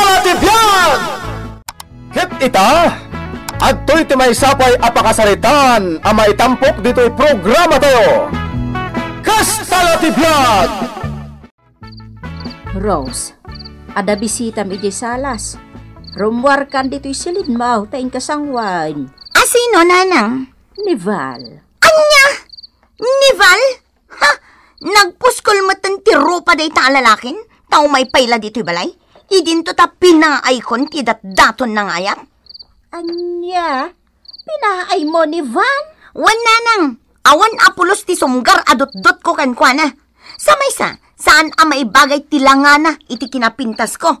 malatibyag! Hit ita! Adto'y timay sapay apakasaritan ang maitampok dito'y programa tayo! Kastalatibyag! Rose, ada bisita mi salas. Rumwar kan dito'y silid mau taing kasangwan. Asino nanang? Nival. Anya! Nival? Ha! Nagpuskol mo ropa day ta lalakin? Tao may payla dito'y balay? Idinto ta pinaay kon ti datdaton na ngayam. Anya, pinaay mo ni Van? Wana nang, awan apulos ti sumgar adot-dot ko kan kuana. Sa may saan a may bagay tilangana iti kinapintas ko.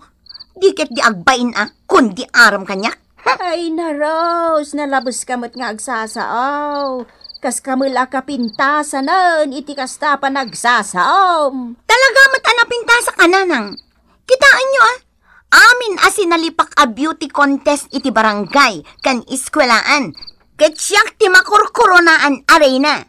Di ket di agbain a, kundi aram kanya. Ay na Rose, nalabos kamot nga agsasaaw. Kas kamula ka pintasanan, iti kasta pa nagsasaom. Talaga mat anapintasa ka na nang. Kitaan nyo ah. Amin asinalipak a beauty contest iti barangay kan iskwelaan. Ketsyak ti makurkuronaan arena.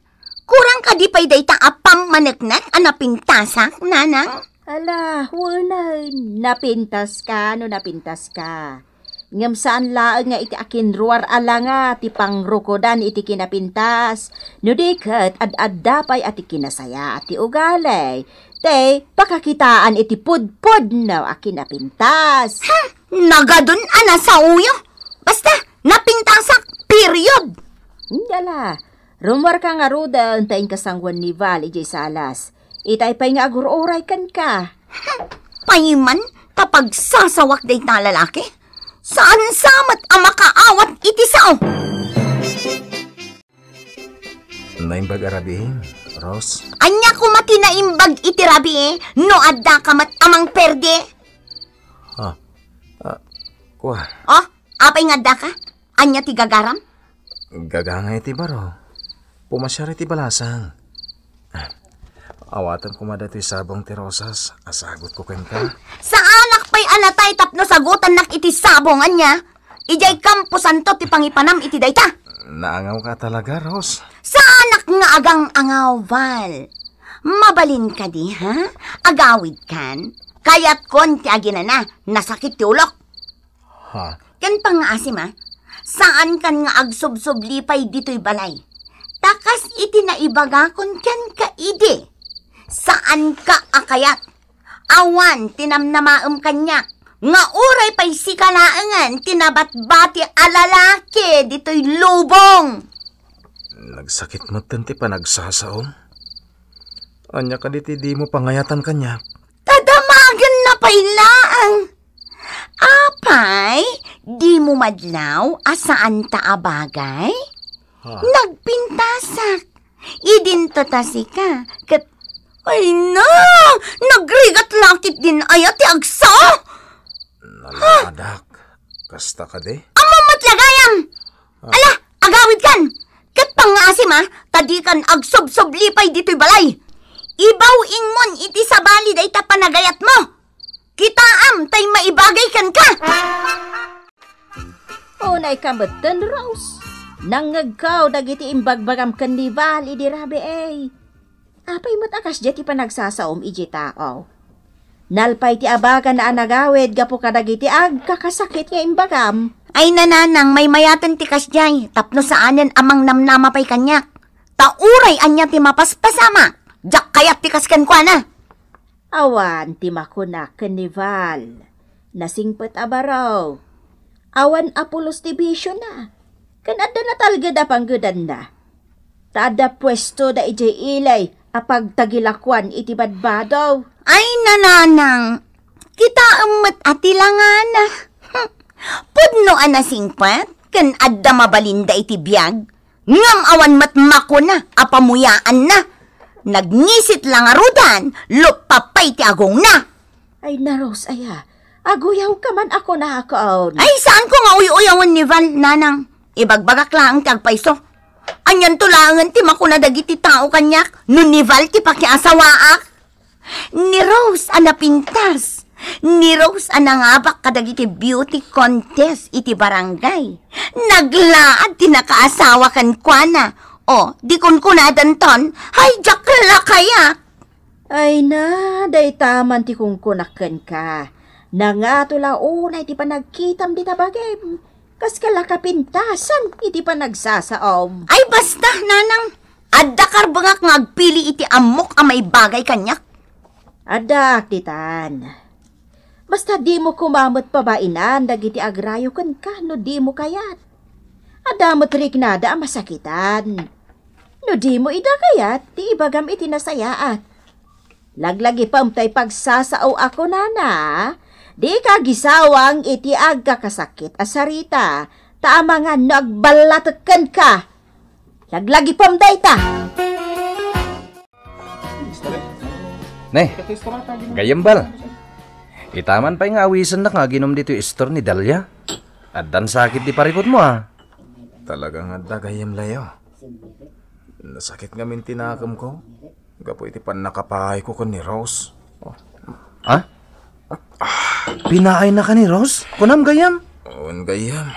Kurang ka di pa'y dayta apam manaknak anapintasak, nanang? Ala, wala. Napintas ka, no napintas ka. Ngam saan laag nga iti akin ruar ala nga ti pangrukodan iti kinapintas. No di kat ad-adda pa'y ati kinasaya ati ugalay. Te, pakakitaan iti pudpud na akin na pintas. Ha! Nagadun ana sa uyo. Basta, napintasak, period. Indala, rumor ka nga ruda untain kasangwan ni Val, ijay salas. Itay pa'y nga aguroray kan ka. Ha! Paiman, tapag sasawak day na lalaki? Saan samat ang makaawat iti sao? Naimbag arabihim. Rose? Anya ko matinaimbag itirabi eh, no adda ka amang perde. Ha? Huh. Ah, uh, kuha. Oh, apay nga adda ka? Anya ti gagaram? Gagangay ti baro. Pumasyari ti balasang. Ah, awatan ko madati sabong ti Rosas. Asagot ko kenka. ka. Sa anak pa'y anatay tapno sagutan nak iti sabong anya. Ijay kampo santo ti pangipanam iti dayta. Naangaw ka talaga, Ros. Sa anak nga agang angaw, Val. Mabalin ka di, ha? Agawid kan. Kaya't konti agi na nasakit ti ulok. Ha? Kan pang asim, ha? Saan kan nga agsubsob lipay dito'y balay? Takas iti na ibagakon kan ka ide. Saan ka akayat? Awan tinamnamaam kanyak nga uray pa'y sikalaangan, tinabatbati alalaki, dito'y lubong. Nagsakit mo tanti pa nagsasaom. Anya ka diti di mo pangayatan kanya. Tadamagan na pailaang. Apay, di mo madlaw asaan abagay? Ha? Nagpintasak. Idinto ta si ka. Kat... Ay na! Nagrigat lakit din ayat agsa! Nala, anak. Kasta ka de? Amo matlagayang! Ah. Ala, agawit kan! Kat pangasim ha, ah, tadikan ag subsublipay dito'y balay. Ibaw ingmon iti sabali bali day panagayat mo. Kitaam tay maibagay kan ka! O na ikamatan, Rose. Nangagkaw dagiti imbagbagam kan ni Val, idirabi eh. Apay matakas jeti panagsasaom iji tao. Nalpay ti abagan na anagawid gapo kadagiti ag kakasakit nga imbagam. Ay nananang may mayatan ti kasjay tapno saanen amang namnama pay kanyak. Tauray anya ti mapaspasama. Jak kayat ti kasken kwa Awan ti makuna kanival. Nasingpet abaraw. Awan apulos ti bisyo na. Kanada na talaga da panggudan na. Tada pwesto da ijay ilay apag tagilakwan badbadaw. Ay nananang, kita umat atilangan. Pudno ana singpet, ken adda mabalinda iti biyag. Ngam awan matmako na, apamuyaan na. Nagngisit lang arudan, lupapay ti agong na. Ay na, Rose, aya. Aguyaw ka man ako na ako. Ay, saan ko nga uyuyawan ni Val, nanang? Ibagbagak lang kagpaiso. Anyan tulangan ti makunadag dagiti tao kanyak, nun ni Val ti pakiasawaak. Ni Rose Anapintas. Ni Rose Anangabak nangabak kadagi ti beauty contest iti barangay. Naglaad ti nakaasawa kan kuana. O, di kun kunadan ton, hijack lakayak. Ay na, day taman ti kung kunakan ka. Nangato launay ti panagkitam di tabagay. Kas kalakapintasan, iti panagsasaom. Ay basta, nanang, adakar bangak ngagpili iti amok ang may bagay kanyak. Adak, ditan. Basta di mo kumamot babainan, dagiti agrayo kan ka, no di mo kayat. Adamot riknada ang masakitan. No di mo ida kayat, di ibagam iti nasayaat. Laglagi pa umtay pagsasao ako nana, di kagisawang gisawang iti agkakasakit asarita, taama nga nagbalatakan ka. Laglagi pamday ta! Laglagi pamday ta! Ne, gayambal. Itaman pa nga awisan na nga ginom dito store ni Dalia. Adan sakit di parikot mo ah. Talagang adda gayam layo. Nasakit nga min tinakam ko. Gapo iti pan nakapahay ko ni Rose. Oh. Ha? Ah. Pinaay na ka ni Rose? Kunam gayam? Un gayam.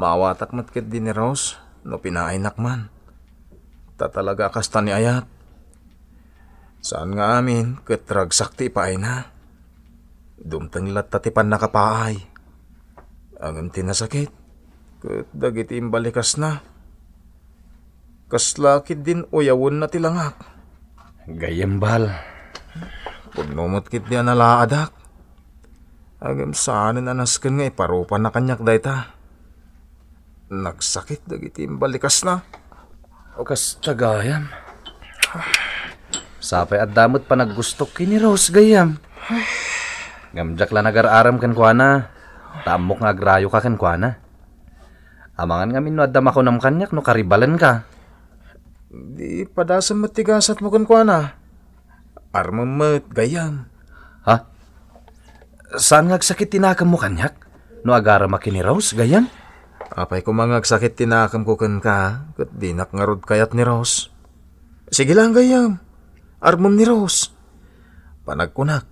Mawatak matkit din ni Rose. No pinaay nakman. Tatalaga kasta ni Ayat. Saan nga amin, katrag sakti pa ay na. Dumtang latatipan na kapaay. Ang amti na sakit, kat dagiti imbalikas na. Kaslakid din uyawon na tilangak. Gayambal. kit di analaadak. Agam saan anasken naskin nga iparupa na kanyak dayta. Nagsakit dagiti imbalikas na. O kas tagayam. Ah. Sapay at damot pa naggusto kini Rose gayam. Ngamjak la nagararam kan kuana. Tamok nga agrayo ka kan kuana. Amangan ngamin no adama ko nam kanyak no karibalan ka. Di padasam matigasat mo kan kuana. Armamat gayam. Ha? Saan ngagsakit tinakam mo kanyak? No agara makini Rose gayam? Apay ko sakit tinakam ko ken ka. Kat dinak ngarod kayat ni Rose. Sige lang gayam. Arbom ni Rose. Panagkunak.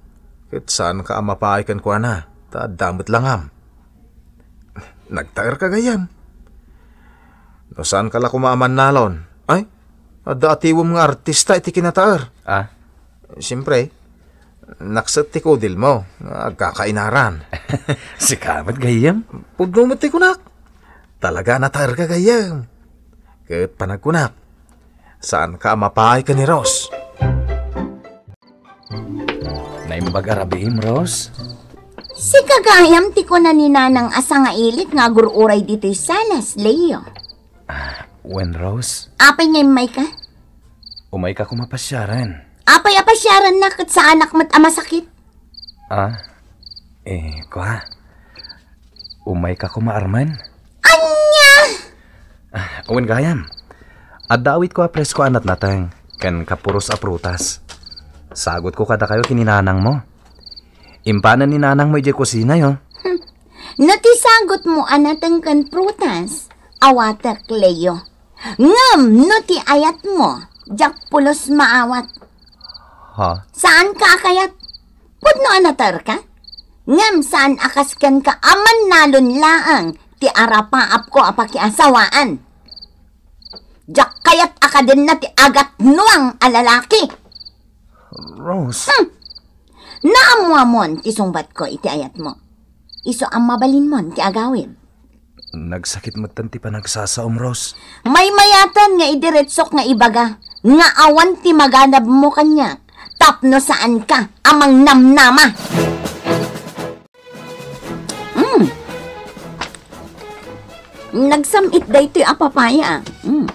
Kit saan ka mapaikan ko na. Taadamot langam. Nagtair ka gayam. No saan ka la kumaman nalon? Ay, atiwom nga artista iti kinataar. Ah? Siyempre, naksat ti kodil mo. Agkakainaran. si kamat gayam? Pudnumit ti kunak. Talaga natair ka gayam. Kit panagkunak. Saan ka amapaay ka ni Ross? Naimbag arabihim, Rose? Si kagayam ti ko na ni nanang asa nga ilit nga gururay dito'y salas, Leo. Ah, when, Rose? Apay nga may ka? Umay ka mapasyaran. Apay apasyaran na kat sa anak mat amasakit. Ah, eh, ko kwa? Umay ka kumaarman? Anya! Ah, uwin gayam. Adawit ko apres ko anat natang, kan kapuros aprutas. Sagot ko kada kayo kininanang mo. Impana ni nanang mo ije kusina yo. Hmm. Natisagot mo anatang kan prutas. Awata kleyo. Ngam no ti ayat mo. Jak pulos maawat. Ha? Saan ka akayat? Pud no anatar ka? Ngam saan akaskan ka aman nalon laang ti arapaap ko apaki asawaan. Jak kayat akaden na ti agat nuang alalaki. Rose. Hmm. ti tisungbat ko, iti ayat mo. Iso ang mabalin mon, ti agawin. Nagsakit magtanti pa nagsasaom, Rose. May mayatan nga idiretsok nga ibaga. Nga awan ti maganab mo kanya. Tapno saan ka, amang namnama. Mm. Nagsamit da ito'y apapaya. Mm.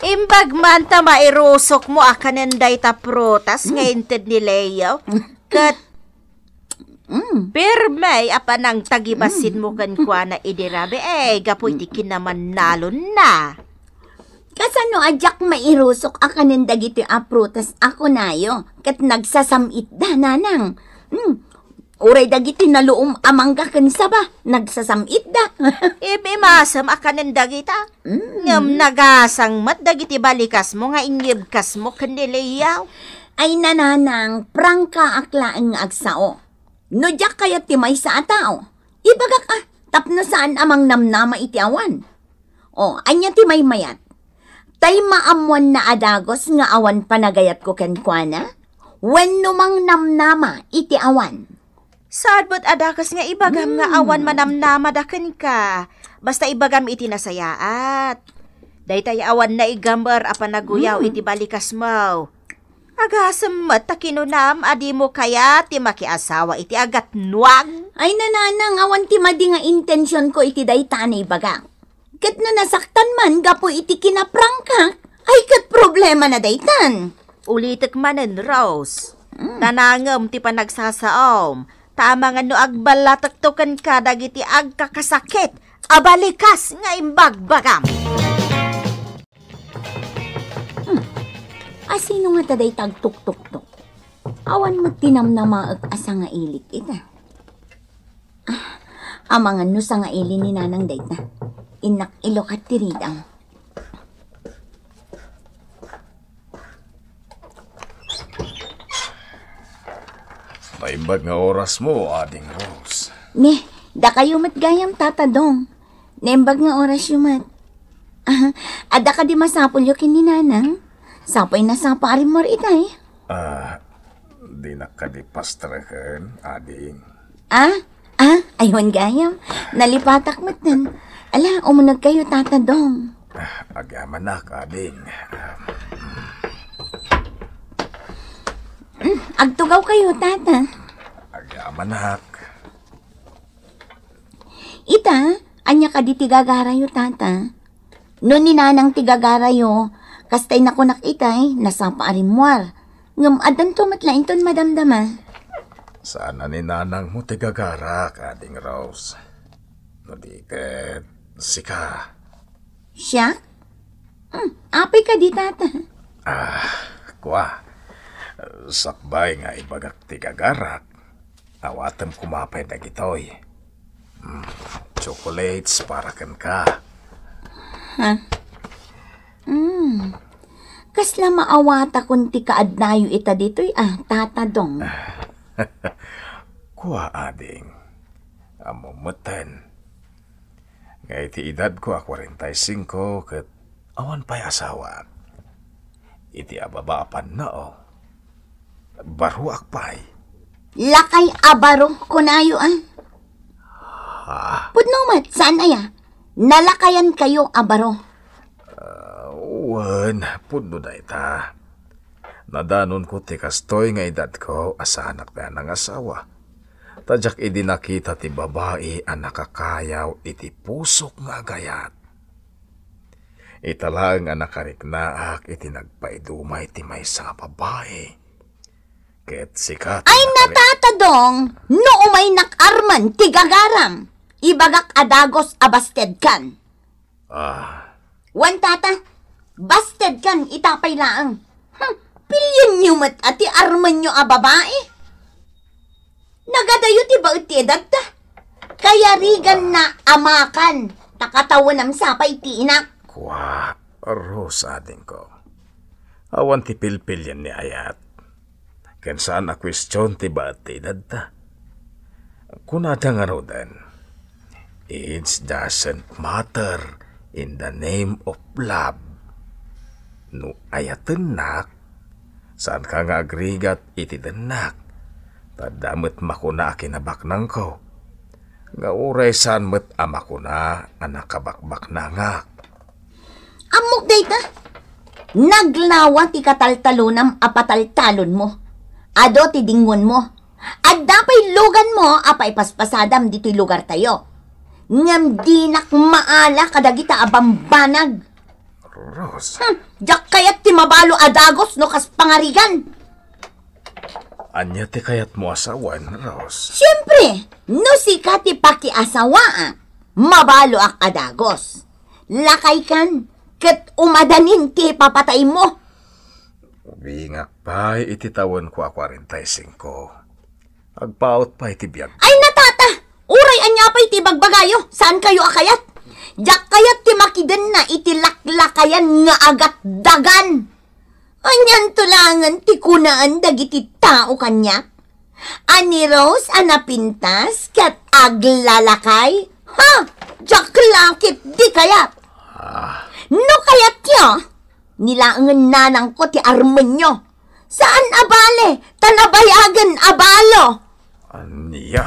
Imbag man ta mairusok mo a ah, kanenday ta prutas mm. ngainted ni Leo. Mm. Kat Mm. Birmay nang tagibasin mm. mo kan kwa na idirabe eh gapoy ti kinaman nalon na. Kasano ajak mairusok akanen ah, dagiti ah, prutas ako nayo kat nagsasamit da nanang. Mm. Uray dagiti naloom amang kakan sa ba, nagsasamit da. Ibi masam akanan dagita. Mm. Ngam nagasang mat dagiti balikas mo nga inyibkas mo kandilayaw. Ay nananang prangka aklaan agsao. No Nudyak kaya timay sa atao. Ibagak ah, tapno saan amang namnama iti awan. O, anya timay mayat. Tay maamwan na adagos nga awan panagayat ko kenkwana. When numang namnama iti awan Saadbot adakas nga ibagam mm. nga awan hmm. manamnamadakan ka. Basta ibagam iti nasayaat. Daytay awan na igambar apa naguyaw mm. iti balikas mo. Agasam mat takinunam adi mo kaya ti makiasawa iti agat nuag. Ay nananang awan ti madi nga intensyon ko iti dayta daytani bagang. Kat no nasaktan man gapo iti kinaprangka ay kat problema na daytan. Ulitek manen Rose. Mm. Tanangam ti panagsasaom Tama nga no agbala taktukan ka dagiti agkakasakit. Abalikas nga imbagbagam. Hmm. Asino ah, nga taday tagtuktuktok? Awan magtinam tinamnama maag asa nga ilik ita. Ah, amangan no sa nga ili ni nanang dayta. Inak ilokat tiridang. Paibag nga oras mo, ading Rose. Ne, da kayo matgayam dong. Nembag nga oras yumat. Ah, ada ka di masapol yo kini nanang. Sapay na sapa rin mo rin eh. Ah, di na ka di pastrahan, ading. Ah, ah, ayon gayam. Nalipatak matan. Ala, umunag kayo tatadong. Ah, agaman na, ading. Um, ah, hmm. Agtugaw kayo, tata. Agaman, hak. Ita, anya ka di tigagarayo, tata. No ni nanang tigagarayo, kastay na ko nakita eh, nasapa arimwar. Ngam adan to matlain ton madamdama. Sana ni nanang mo tigagara, kading Rose. No di ket, sika. Siya? Hmm, apay ka di, tata. Ah, kwa sakbay nga ibagak ti gagarak. awatem kumapay na gitoy. Mm, chocolates para kan ka. Ha? Hmm. Kasla maawata kun ti kaadnayo ita ditoy ah, tatadong. Kuha ading, amumutan. Ngay ti edad ko a 45 ket awan pa'y asawa. Iti ababaapan na Oh baru akpay. Lakay abaro kunayoan. Ha? Pudnumat, saan aya? Nalakayan kayo abaro. Uh, uwan, pudno na ita. Nadanon ko ti kastoy nga edad ko asanak na ng asawa. Tadyak idi nakita ti babae ang nakakayaw iti pusok nga gayat. Italang ang nakariknaak iti nagpaidumay ti may sa babae. Ket sikat. Ay natatadong, no umay nakarman, tigagaram. Ibagak adagos abasted kan. Ah. Wan tata, basted kan itapay laang. Hm, pilyan nyo mat ati arman nyo ababae. Nagadayo ti ba itedad ta? Kaya rigan na amakan, takatawan am sapay ti inak. Kwa, aros ading ko. Awan ti pilpilyan ni ayat Ken saan a question ti ba't ti edad ta? Kunata nga ano, rodan, it doesn't matter in the name of love. No ayatan nak, saan ka nga agrigat iti denak, tadamit makuna kinabak nang ko. Nga uray saan met amakuna ko na anakabakbak na nga. Amok day naglawa ti kataltalon am apataltalon mo. Ado tidingon mo. At dapay lugan mo, apay paspasada dito'y lugar tayo. Ngam dinak maala kadagita abambanag. Rose. Hm, jak kayat ti mabalo adagos no kas pangarigan. Anya ti kayat mo asawan, Rose? Siyempre, no si ka ti pakiasawa, ah. mabalo ak adagos. Lakay kan, kat umadanin ti papatay mo. Bingak pa iti tawon ko a 45. Agpaot pa iti biyag. Ay natata! Uray anya pa iti bagbagayo. Saan kayo akayat? Jak kayat ti makiden na iti laklakayan nga agat dagan. Anyan tulangan ti kunaan dagiti tao kanya. Ani Rose anapintas kat aglalakay. Ha! Jak lakit di kayat. Ah. No kayat yo! nilaangan nanang ko ti armenyo. Saan abale? Tanabayagan abalo! Aniya!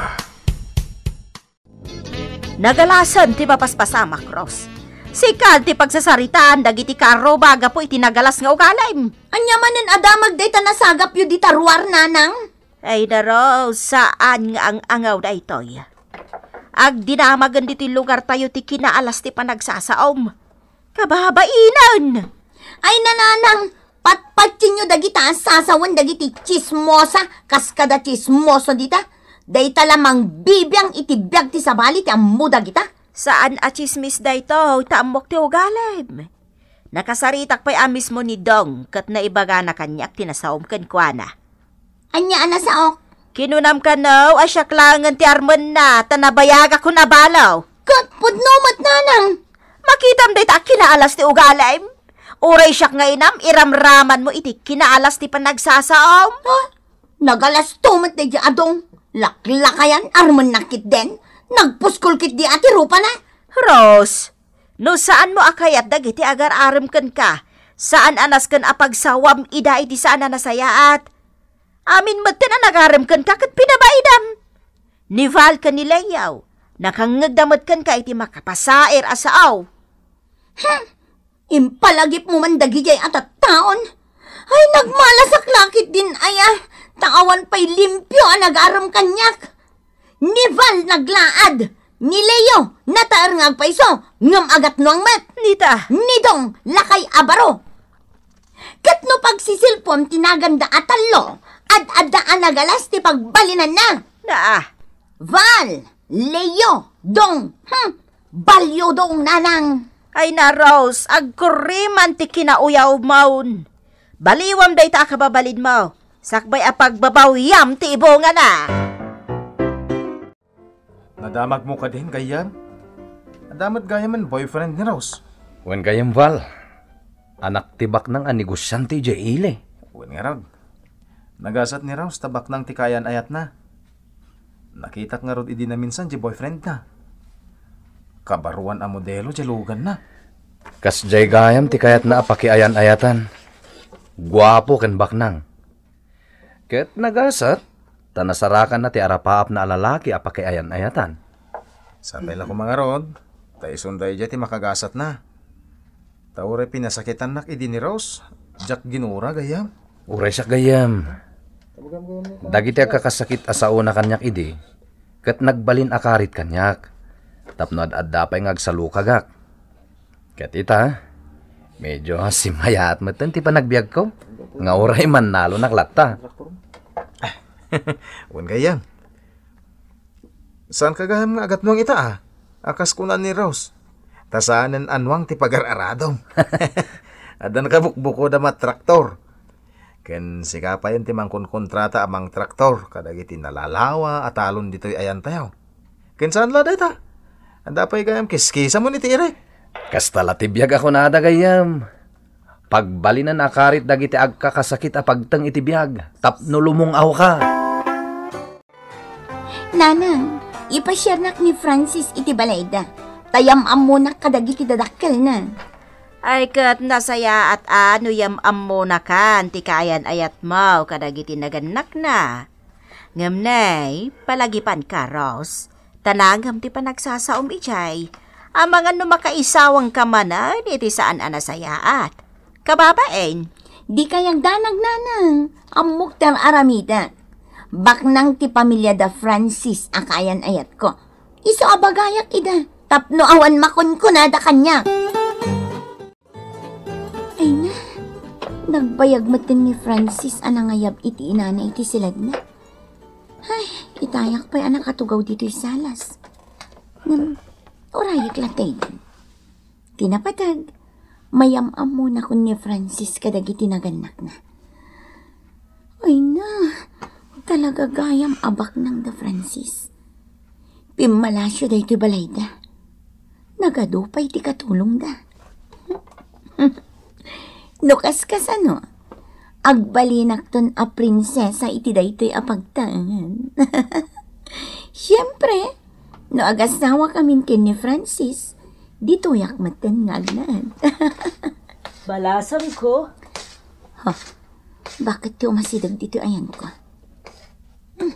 Nagalasan ti papaspasama, Cross. Sikal ti pagsasaritaan dagiti karo baga po itinagalas nga ugalim. Anya Anyamanan adamag day tanasagap yu di taruar nanang? Ay naro, saan nga ang angaw da itoy? Ag dinamagan diti lugar tayo ti kinaalas ti panagsasaom. Kababainan! Ay nananang, patpatsin nyo dagita ang sasawan dagiti chismosa, kaskada chismoso dita. Dayta lamang bibiyang itibiyag ti sabali ti amuda dagita Saan a chismis dayto, taamok ti ugalem. Nakasaritak pa'y amis mo ni Dong, kat naibaga na kanyak tinasaom kan kuana. Anya ana saok? Kinunam ka no, asyak langan ti Armon na, tanabayaga ko na balaw. Kat pudnumat nanang! Makitam day ta kinaalas ti ugalim. Uray siyak nga inam, iramraman mo iti kinaalas ti panagsasaom. Huh? Nagalas tumat na adong. Laklakayan arman nakit den. Nagpuskol kit di ati rupa na. Rose, no saan mo akayat dagiti agar aram kan ka? Saan anas kan apagsawam ida iti saan na anasayaat? Amin matan na nagaram kan ka kat pinabaidam. Nival ka nilayaw. Nakangagdamat kan ka iti makapasair asaaw. Hmm. Impalagip mo man dagijay at at taon. Ay, nagmalasak lakit din aya. Ah. Taawan pa'y limpyo ang ah, nag-aram kanyak. Ni Val naglaad. Ni Leo, nataar nga paiso. Ngam agat no ang mat. Nita. Nidong, lakay abaro. Katno pagsisilpom tinaganda atalo. Ad adaan nagalas ti pagbalinan na. Naa. Val, Leo, Dong, hmm, balyo dong nanang ay naraws ag kuriman ti kinauyaw maun. Baliwam day ta kababalid mo, sakbay a pagbabaw yam ti ibonga na. Nadamag mo ka din gayam? Adamat gayam man boyfriend ni Rose. Wen gayam Val, anak tibak ng anegosyante Jaile. Wen nga raw, nagasat ni Rose tabak ng tikayan ayat na. Nakita nga rod idi na minsan di boyfriend na. Kabaruan ang modelo di lugan na. Kas jay gayam ti kayat na apakiayan-ayatan. Guapo ken baknang. Ket nagasat, tanasarakan na ti arapaap na alalaki ayan ayatan Sabay lang ko mga rod, tayo sunday dyan ti makagasat na. Taure pinasakitan nak idi ni Rose, jak ginura gayam. Uray siya gayam. Dagiti akakasakit asao na kanyak idi, kat nagbalin akarit kanyak. Tapno ad-adapay ngagsalukagak. Katita, medyo simaya at matanti pa nagbiag ko. Nga oray man nalo naklakta. Wan kayang. Saan kagaham nga agat mong ita ah? Akas kunan ni Rose. Tasaanan anwang ti pagar Adan Adan kabukbuko da matraktor. Ken sikapayan ti mangkon kontrata amang traktor kadagiti nalalawa at alon ditoy ayan tayo. Ken saan la data? Anda pa'y gayam kiskisa mo ni ti Eric. Kastala tibiyag ako na adagayam. Pagbalinan akarit dagiti agka kasakit apagtang itibiyag. Tapno lumong aw ka. Nanang, ipasyanak ni Francis iti balayda. Tayam ammo na kadagiti dadakkel na. Ay kat nasaya at ano yam ammo na kan, tikayan ayat mau kadagiti naganak na. Ngamnay, palagipan ka, Ross. Tanagam ti panagsasaom ijay amangan no makaisawang kamanan iti saan anasayaat. Kababaen, di kayang danag nanang, amok tan aramida. Baknang ti pamilya da Francis akayan ayat ko. Iso abagayak ida, tapno awan makon ko na da kanya. Ay na, nagbayag matan ni Francis anangayab iti inana iti silad na. Ay, itayak pa'y anak katugaw dito'y salas. Nam, Orayok lang kay din. Tinapatag, mayamam mo na kun ni Francis kadagiti naganak na. Ay na, talaga gayam abak ng da Francis. Pimalasyo da ito balay da. Nagadupay ti katulong da. Nukas kas ano? Agbalinak ton a prinsesa iti da ito'y apagtaan. Siyempre, No agasawa kamin kin ni Francis, dito yak maten nga Balasan ko. Ha, Bakit ti umasidag dito ayan ko? Hmm.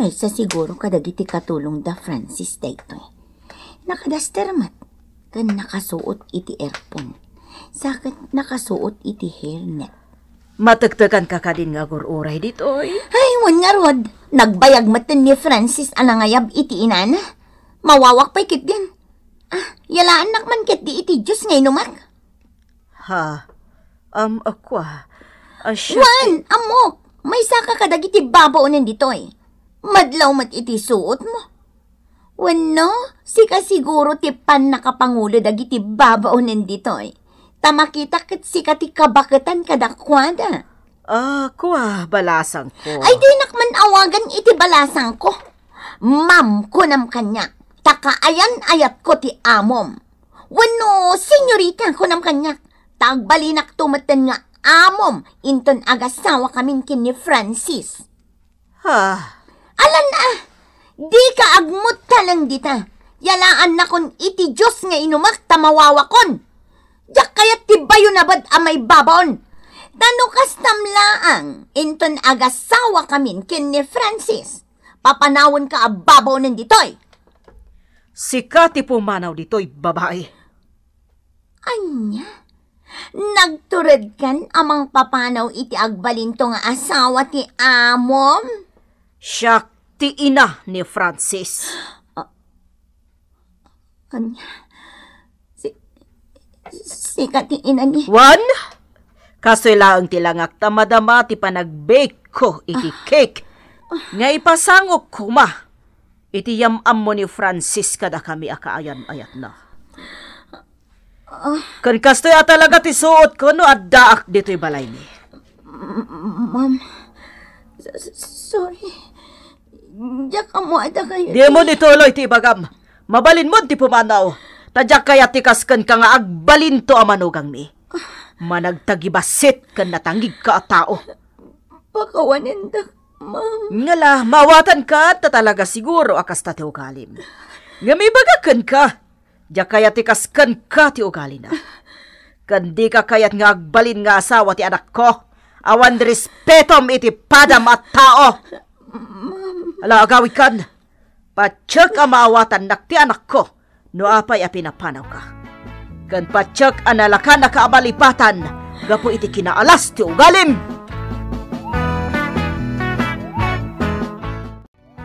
May isa siguro kadagiti katulong da Francis dito eh. Nakadastermat kan nakasuot iti earphone. Sakit nakasuot iti hairnet. Matagtagan ka ka din nga gururay eh, dito, oy. Ay, Ingon nga Rod, nagbayag matan ni Francis anangayab iti inan. Mawawak pa'y ikit din. Ah, yalaan nakman ket di iti Diyos ngay numak. Ha, um, akwa. Asya... Ah. Juan, amok! May saka ka dagiti babaonin dito eh. Madlaw mat iti suot mo. Wano, sika siguro ti pan nakapangulo dagiti babaonin dito eh. Tamakita kit sika ti kabakatan kadakwada. Ah, uh, ah, kuwa, balasang ko. Ay, di nakman awagan iti balasang ko. Ma'am ko kanya. Taka ayan ayat ko ti amom. Wano, senyorita ko nam kanya. Tagbalinak tumatan nga amom. Inton agasawa kami kin ni Francis. Ha? Alan ah, di ka agmut talang dita. Yalaan na kon iti Diyos nga inumak kon. Yak kayat tibayo na bad amay babaon Tanukas tamlaang, inton agasawa kamin kin ni Francis. Papanawon ka ababaw ng ditoy. Sika Kati pumanaw ditoy, babae. Anya? Nagtured kan amang papanaw iti agbalinto nga asawa ti amom? Siya ti ina ni Francis. Uh, anya? Si, si Kati ina ni... Juan? Kaso'y laang tilangak tamadama ti panagbake ko iti ah. cake. Ah. Nga ipasangok ko ma. Iti yamam mo ni Francisca da kami akaayan ayat na. Ah. kan kastoy at talaga ti suot ko no at daak dito'y balay ni. Ma'am, sorry. Diyak mo ada kayo. Di mo nituloy ti bagam. Mabalin mo ti pumanaw. Tadyak kaya ti kaskan ka nga agbalin to amanugang ni. Uh, Managtagibasit ka natangig ka tao. Pakawanin da, ma'am. Ngala, mawatan ka ta talaga siguro akas ta tiugalim. Nga may bagakan ka. Diya kaya tikaskan ka tiugalin na. Kandi ka kaya't nga agbalin nga asawa ti anak ko. Awan respetom iti padam at tao. Ala, agawikan. Patsyag amawatan nak ti anak ko. No apay apinapanaw ka. Kan patsak analakan nakaabalipatan. Gapo iti kinaalas ti ugalim.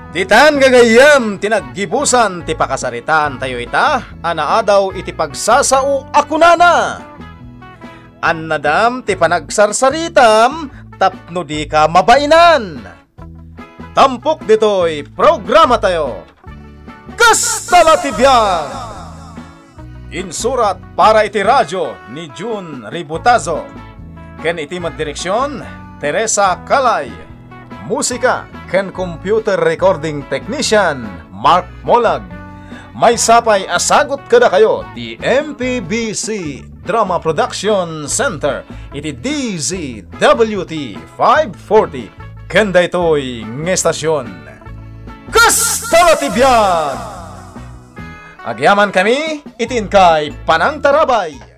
Titan gagayam tinaggibusan ti pakasaritaan tayo ita anaadaw iti pagsasao akunana. Annadam ti panagsarsaritam tapno di ka mabainan. Tampok ditoy programa tayo. Kastala Tibiyag! Insurat para iti radyo ni June Ributazo. Ken iti direksyon, Teresa Kalay. Musika, ken computer recording technician, Mark Molag. May sapay asagot kada kayo ti MPBC Drama Production Center iti DZWT 540. Ken daytoy ng estasyon. Kastala ti biyag! Agyaman kami, itin kay Panang Tarabay!